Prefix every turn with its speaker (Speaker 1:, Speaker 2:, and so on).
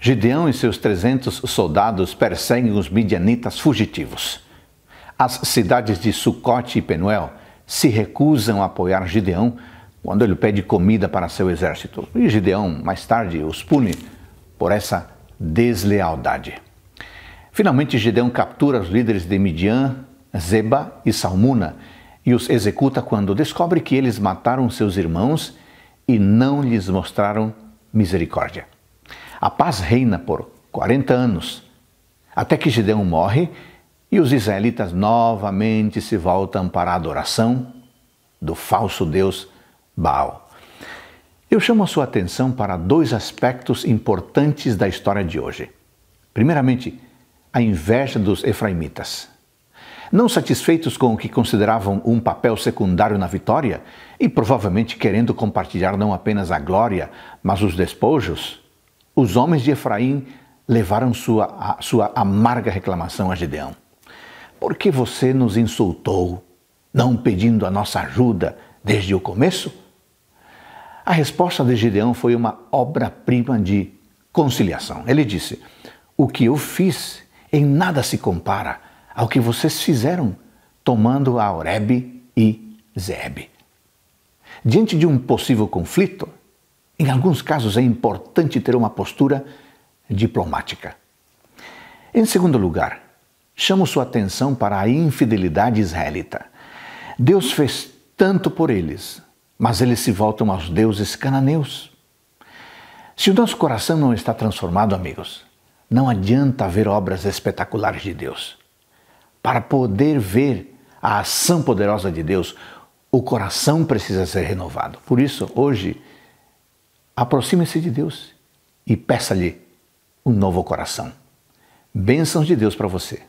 Speaker 1: Gideão e seus 300 soldados perseguem os midianitas fugitivos. As cidades de Sucote e Penuel se recusam a apoiar Gideão quando ele pede comida para seu exército. E Gideão, mais tarde, os pune por essa deslealdade. Finalmente, Gideão captura os líderes de Midian, Zeba e Salmuna e os executa quando descobre que eles mataram seus irmãos e não lhes mostraram misericórdia. A paz reina por 40 anos, até que Gideão morre e os israelitas novamente se voltam para a adoração do falso deus Baal. Eu chamo a sua atenção para dois aspectos importantes da história de hoje. Primeiramente, a inveja dos efraimitas. Não satisfeitos com o que consideravam um papel secundário na vitória e provavelmente querendo compartilhar não apenas a glória, mas os despojos, os homens de Efraim levaram sua, a, sua amarga reclamação a Gideão. Por que você nos insultou, não pedindo a nossa ajuda desde o começo? A resposta de Gideão foi uma obra-prima de conciliação. Ele disse: O que eu fiz em nada se compara ao que vocês fizeram tomando a Oreb e Zeb. Diante de um possível conflito, em alguns casos, é importante ter uma postura diplomática. Em segundo lugar, chamo sua atenção para a infidelidade israelita. Deus fez tanto por eles, mas eles se voltam aos deuses cananeus. Se o nosso coração não está transformado, amigos, não adianta ver obras espetaculares de Deus. Para poder ver a ação poderosa de Deus, o coração precisa ser renovado. Por isso, hoje, Aproxime-se de Deus e peça-lhe um novo coração. Bênçãos de Deus para você.